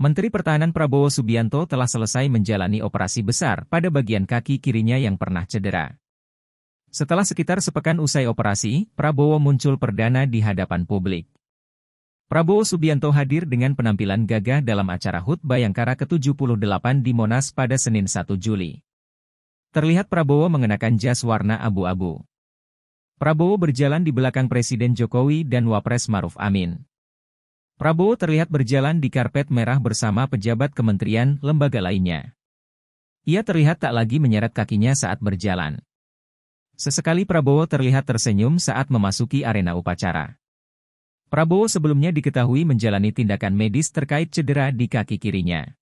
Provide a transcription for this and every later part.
Menteri Pertahanan Prabowo Subianto telah selesai menjalani operasi besar pada bagian kaki kirinya yang pernah cedera. Setelah sekitar sepekan usai operasi, Prabowo muncul perdana di hadapan publik. Prabowo Subianto hadir dengan penampilan gagah dalam acara HUT Bayangkara ke-78 di Monas pada Senin 1 Juli. Terlihat Prabowo mengenakan jas warna abu-abu. Prabowo berjalan di belakang Presiden Jokowi dan Wapres Maruf Amin. Prabowo terlihat berjalan di karpet merah bersama pejabat kementerian lembaga lainnya. Ia terlihat tak lagi menyeret kakinya saat berjalan. Sesekali Prabowo terlihat tersenyum saat memasuki arena upacara. Prabowo sebelumnya diketahui menjalani tindakan medis terkait cedera di kaki kirinya.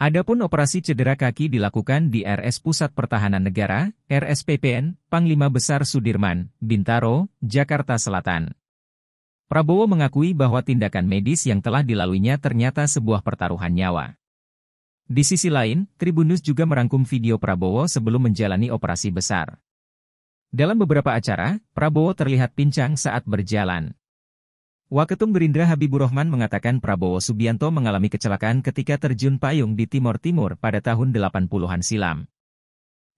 Adapun operasi cedera kaki dilakukan di RS Pusat Pertahanan Negara, RSPPN, Panglima Besar Sudirman, Bintaro, Jakarta Selatan. Prabowo mengakui bahwa tindakan medis yang telah dilaluinya ternyata sebuah pertaruhan nyawa. Di sisi lain, Tribunus juga merangkum video Prabowo sebelum menjalani operasi besar. Dalam beberapa acara, Prabowo terlihat pincang saat berjalan. Waketum Gerindra Habibur Rahman mengatakan Prabowo Subianto mengalami kecelakaan ketika terjun payung di Timor Timur pada tahun 80-an silam.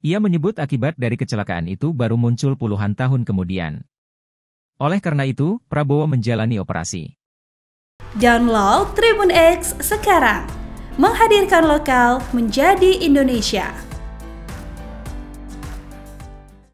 Ia menyebut akibat dari kecelakaan itu baru muncul puluhan tahun kemudian. Oleh karena itu, Prabowo menjalani operasi. Download Tribun X sekarang. Menghadirkan lokal menjadi Indonesia.